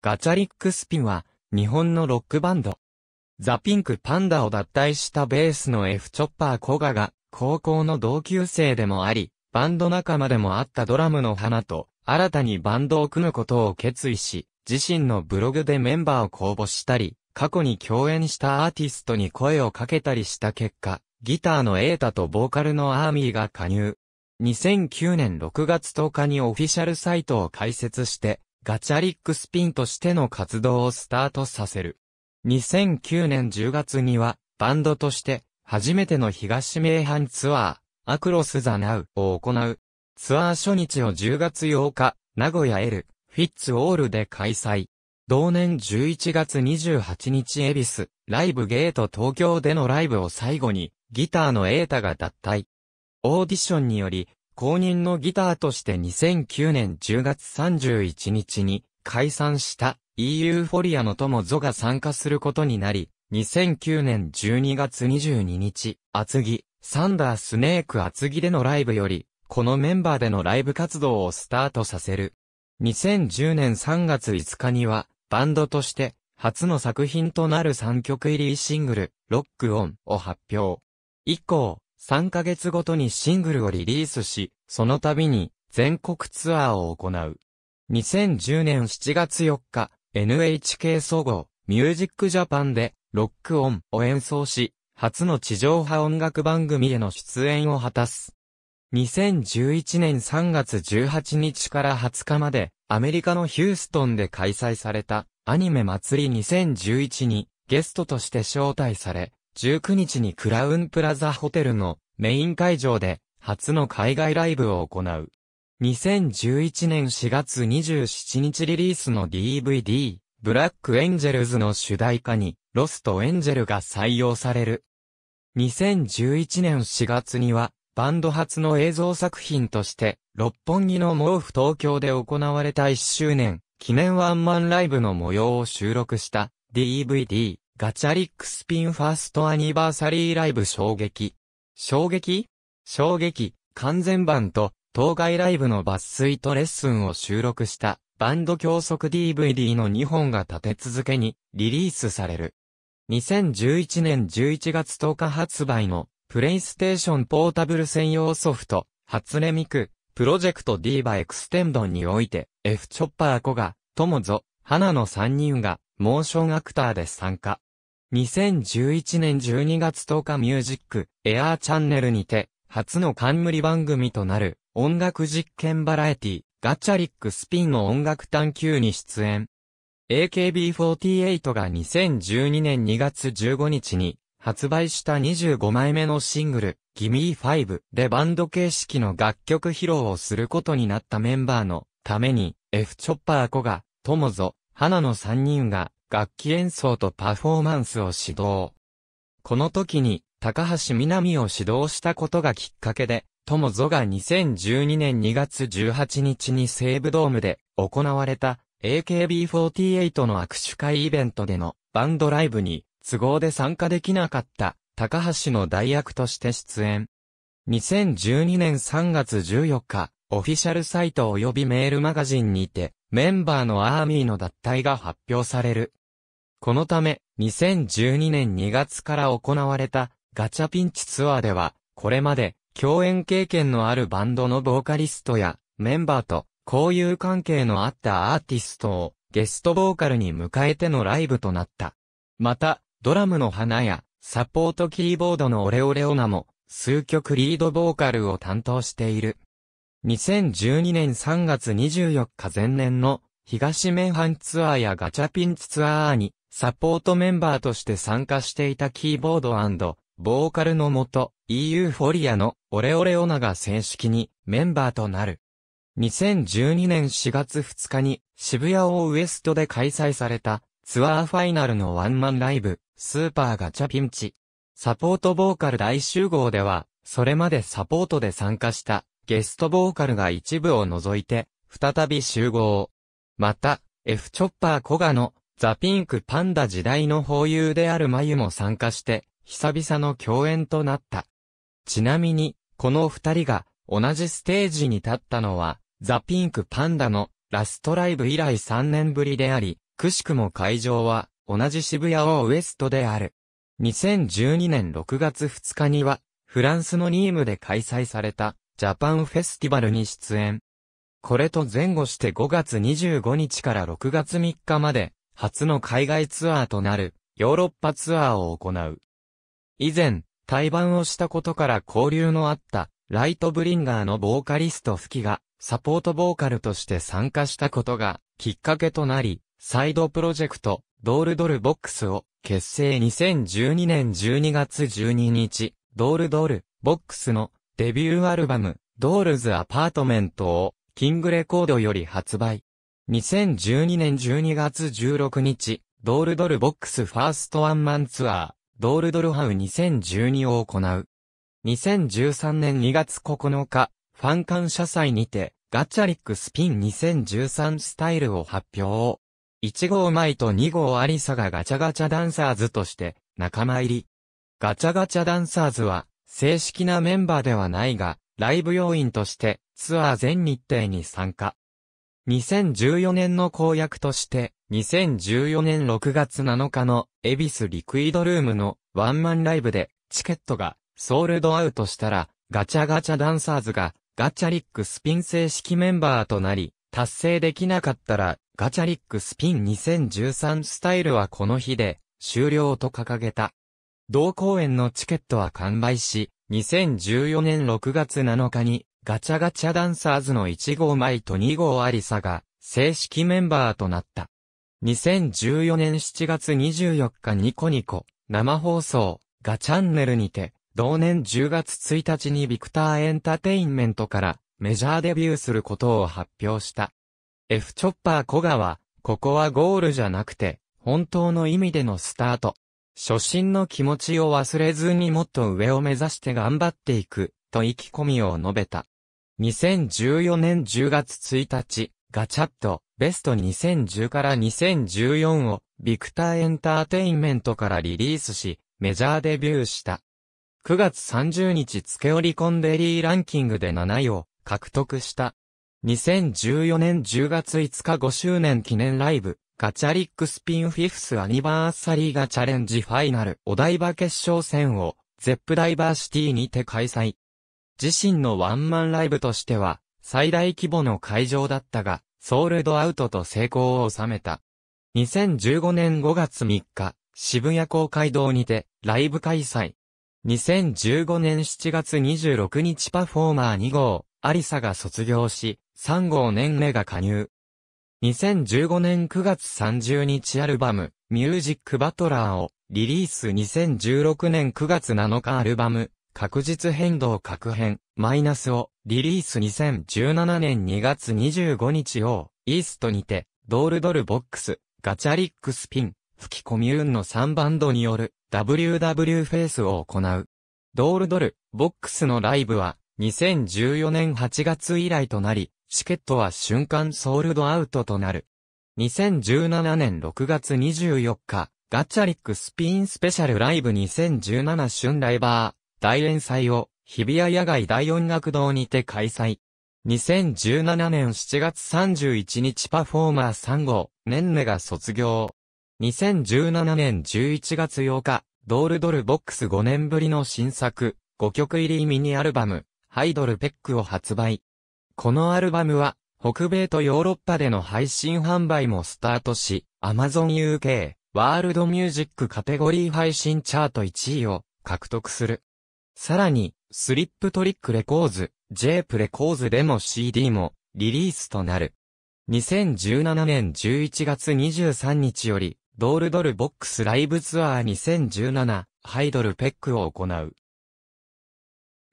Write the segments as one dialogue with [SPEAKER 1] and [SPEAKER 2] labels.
[SPEAKER 1] ガチャリックスピンは、日本のロックバンド。ザ・ピンク・パンダを脱退したベースの F・ チョッパー・コガが、高校の同級生でもあり、バンド仲間でもあったドラムの花と、新たにバンドを組むことを決意し、自身のブログでメンバーを公募したり、過去に共演したアーティストに声をかけたりした結果、ギターのエータとボーカルのアーミーが加入。2009年6月10日にオフィシャルサイトを開設して、ガチャリックスピンとしての活動をスタートさせる。2009年10月には、バンドとして、初めての東名阪ツアー、アクロスザナウを行う。ツアー初日を10月8日、名古屋エル、フィッツオールで開催。同年11月28日エビス、ライブゲート東京でのライブを最後に、ギターのエータが脱退。オーディションにより、公認のギターとして2009年10月31日に解散した EU フォリアの友ゾが参加することになり、2009年12月22日、厚木、サンダースネーク厚木でのライブより、このメンバーでのライブ活動をスタートさせる。2010年3月5日には、バンドとして、初の作品となる3曲入りシングル、ロックオンを発表。以降、3ヶ月ごとにシングルをリリースし、その度に全国ツアーを行う。2010年7月4日、NHK 総合、ミュージックジャパンで、ロックオンを演奏し、初の地上波音楽番組への出演を果たす。2011年3月18日から20日まで、アメリカのヒューストンで開催された、アニメ祭り2011に、ゲストとして招待され、19日にクラウンプラザホテルのメイン会場で初の海外ライブを行う。2011年4月27日リリースの DVD、ブラックエンジェルズの主題歌に、ロストエンジェルが採用される。2011年4月には、バンド初の映像作品として、六本木の毛布東京で行われた1周年、記念ワンマンライブの模様を収録した DVD、ガチャリックスピンファーストアニバーサリーライブ衝撃。衝撃衝撃、完全版と、当該ライブの抜粋とレッスンを収録した、バンド教則 DVD の2本が立て続けに、リリースされる。2011年11月10日発売の、プレイステーションポータブル専用ソフト、初音ミク、プロジェクト D バエクステンドンにおいて、F チョッパーコが、モゾ、ハ花の3人が、モーションアクターで参加。2011年12月10日ミュージック、エアーチャンネルにて、初の冠番組となる、音楽実験バラエティ、ガチャリックスピンの音楽探求に出演。AKB48 が2012年2月15日に、発売した25枚目のシングル、Gimme 5でバンド形式の楽曲披露をすることになったメンバーのために、F チョッパー子が、モゾ・ハ花の3人が、楽器演奏とパフォーマンスを指導。この時に、高橋みなみを指導したことがきっかけで、友ゾが2012年2月18日に西武ドームで行われた AKB48 の握手会イベントでのバンドライブに都合で参加できなかった高橋の代役として出演。2012年3月14日、オフィシャルサイト及びメールマガジンにて、メンバーのアーミーの脱退が発表される。このため、2012年2月から行われたガチャピンチツアーでは、これまで共演経験のあるバンドのボーカリストやメンバーと交友関係のあったアーティストをゲストボーカルに迎えてのライブとなった。また、ドラムの花やサポートキーボードのオレオレオナも数曲リードボーカルを担当している。2012年3月24日前年の東ハンツアーやガチャピンツアーにサポートメンバーとして参加していたキーボードボーカルのもと、EU フォリアのオレオレオナが正式にメンバーとなる。2012年4月2日に渋谷オーウエストで開催されたツアーファイナルのワンマンライブ、スーパーガチャピンチ。サポートボーカル大集合では、それまでサポートで参加したゲストボーカルが一部を除いて、再び集合。また、F チョッパーコガのザ・ピンク・パンダ時代の保有である眉も参加して、久々の共演となった。ちなみに、この二人が同じステージに立ったのは、ザ・ピンク・パンダのラストライブ以来3年ぶりであり、くしくも会場は同じ渋谷をウエストである。2012年6月2日には、フランスのニームで開催されたジャパンフェスティバルに出演。これと前後して5月25日から6月3日まで、初の海外ツアーとなるヨーロッパツアーを行う。以前、対バンをしたことから交流のあったライトブリンガーのボーカリスト吹きがサポートボーカルとして参加したことがきっかけとなり、サイドプロジェクトドールドルボックスを結成2012年12月12日、ドールドルボックスのデビューアルバムドールズアパートメントをキングレコードより発売。2012年12月16日、ドールドルボックスファーストワンマンツアー、ドールドルハウ2012を行う。2013年2月9日、ファン感謝祭にて、ガチャリックスピン2013スタイルを発表。1号イと2号アリサがガチャガチャダンサーズとして仲間入り。ガチャガチャダンサーズは正式なメンバーではないが、ライブ要員としてツアー全日程に参加。2014年の公約として、2014年6月7日のエビスリクイドルームのワンマンライブでチケットがソールドアウトしたらガチャガチャダンサーズがガチャリックスピン正式メンバーとなり達成できなかったらガチャリックスピン2013スタイルはこの日で終了と掲げた。同公演のチケットは完売し、2014年6月7日にガチャガチャダンサーズの1号舞と2号アリサが、正式メンバーとなった。2014年7月24日ニコニコ、生放送、ガチャンネルにて、同年10月1日にビクターエンタテインメントからメジャーデビューすることを発表した。F チョッパー小川、ここはゴールじゃなくて、本当の意味でのスタート。初心の気持ちを忘れずにもっと上を目指して頑張っていく、と意気込みを述べた。2014年10月1日、ガチャット、ベスト2010から2014を、ビクターエンターテインメントからリリースし、メジャーデビューした。9月30日付けオリコンデリーランキングで7位を獲得した。2014年10月5日5周年記念ライブ、ガチャリックスピンフィフスアニバーサリーがチャレンジファイナルお台場決勝戦を、ゼップダイバーシティにて開催。自身のワンマンライブとしては、最大規模の会場だったが、ソールドアウトと成功を収めた。2015年5月3日、渋谷公会堂にて、ライブ開催。2015年7月26日パフォーマー2号、アリサが卒業し、3号年目が加入。2015年9月30日アルバム、ミュージックバトラーをリリース2016年9月7日アルバム、確実変動確変、マイナスを、リリース2017年2月25日を、イーストにて、ドールドルボックス、ガチャリックスピン、吹きコミューンの3バンドによる、WW フェイスを行う。ドールドル、ボックスのライブは、2014年8月以来となり、チケットは瞬間ソールドアウトとなる。2017年6月24日、ガチャリックスピンスペシャルライブ2017春ライバー、大連祭を日比谷野外大音楽堂にて開催。2017年7月31日パフォーマー3号、ネンネが卒業。2017年11月8日、ドールドルボックス5年ぶりの新作、5曲入りミニアルバム、ハイドルペックを発売。このアルバムは、北米とヨーロッパでの配信販売もスタートし、Amazon UK、ワールドミュージックカテゴリー配信チャート1位を獲得する。さらに、スリップトリックレコーズ、J プレコーズでも CD もリリースとなる。2017年11月23日より、ドールドルボックスライブツアー2017ハイドルペックを行う。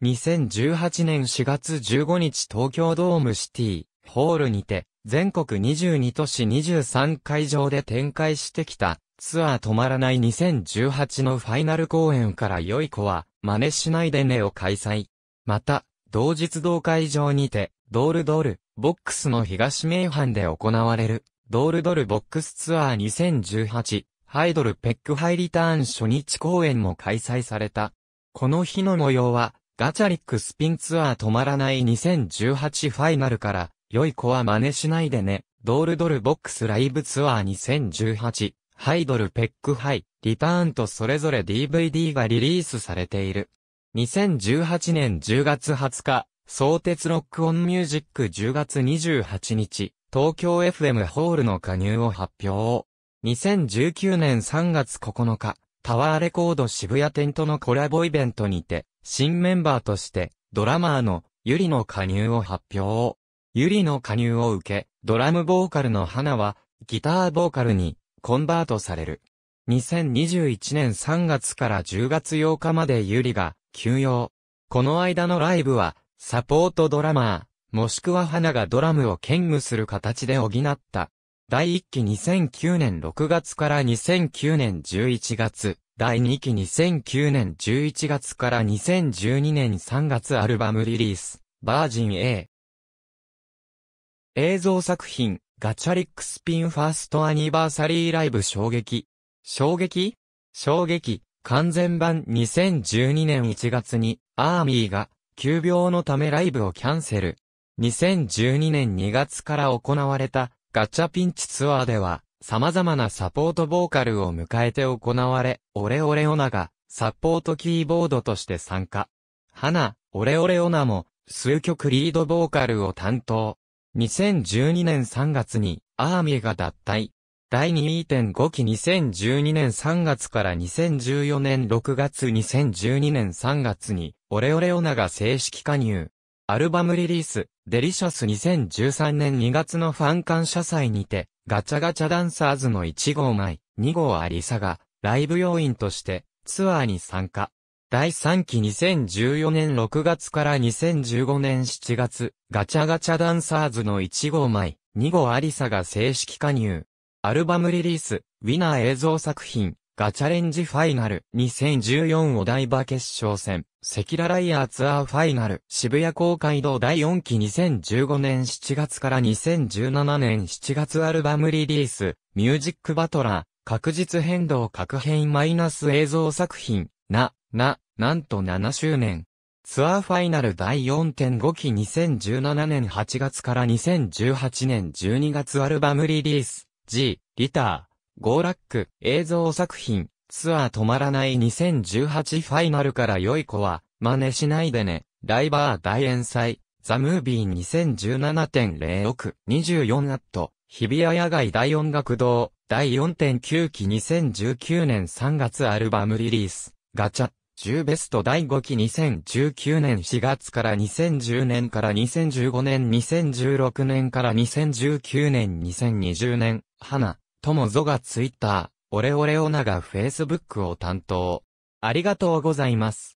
[SPEAKER 1] 2018年4月15日東京ドームシティホールにて全国22都市23会場で展開してきたツアー止まらない2018のファイナル公演から良い子は、真似しないでねを開催。また、同日同会場にて、ドールドール、ボックスの東名阪で行われる、ドールドルボックスツアー2018、ハイドルペックハイリターン初日公演も開催された。この日の模様は、ガチャリックスピンツアー止まらない2018ファイナルから、良い子は真似しないでね、ドールドルボックスライブツアー2018、ハイドルペックハイ、リターンとそれぞれ DVD がリリースされている。2018年10月20日、相鉄ロックオンミュージック10月28日、東京 FM ホールの加入を発表。2019年3月9日、タワーレコード渋谷店とのコラボイベントにて、新メンバーとして、ドラマーの、ユリの加入を発表。ユリの加入を受け、ドラムボーカルの花は、ギターボーカルに、コンバートされる。2021年3月から10月8日までユリが休養。この間のライブは、サポートドラマー、もしくは花がドラムを兼務する形で補った。第1期2009年6月から2009年11月、第2期2009年11月から2012年3月アルバムリリース、バージン A。映像作品、ガチャリックスピンファーストアニバーサリーライブ衝撃。衝撃衝撃。完全版2012年1月に、アーミーが、急病のためライブをキャンセル。2012年2月から行われた、ガチャピンチツアーでは、様々なサポートボーカルを迎えて行われ、オレオレオナが、サポートキーボードとして参加。花、オレオレオナも、数曲リードボーカルを担当。2012年3月にアーミーが脱退。第2.5期2012年3月から2014年6月2012年3月にオレオレオナが正式加入。アルバムリリース、デリシャス2013年2月のファン感謝祭にて、ガチャガチャダンサーズの1号前、2号アリサが、ライブ要員として、ツアーに参加。第3期2014年6月から2015年7月、ガチャガチャダンサーズの1号枚、2号アリサが正式加入。アルバムリリース、ウィナー映像作品、ガチャレンジファイナル2014お台場決勝戦、セキラライアーツアーファイナル渋谷公会堂第4期2015年7月から2017年7月アルバムリリース、ミュージックバトラー、確実変動各変マイナス映像作品、な、な、なんと7周年。ツアーファイナル第4.5期2017年8月から2018年12月アルバムリリース、G、リター、ゴーラック、映像作品、ツアー止まらない2018ファイナルから良い子は、真似しないでね、ライバー大演祭、ザ・ムービー2017.06、24アット、日比谷野外大音楽堂、第4.9期2019年3月アルバムリリース、ガチャ10ベスト第5期2019年4月から2010年から2015年2016年から2019年2020年、花、友ぞがツイッター、オレオレオナがフェイスブックを担当。ありがとうございます。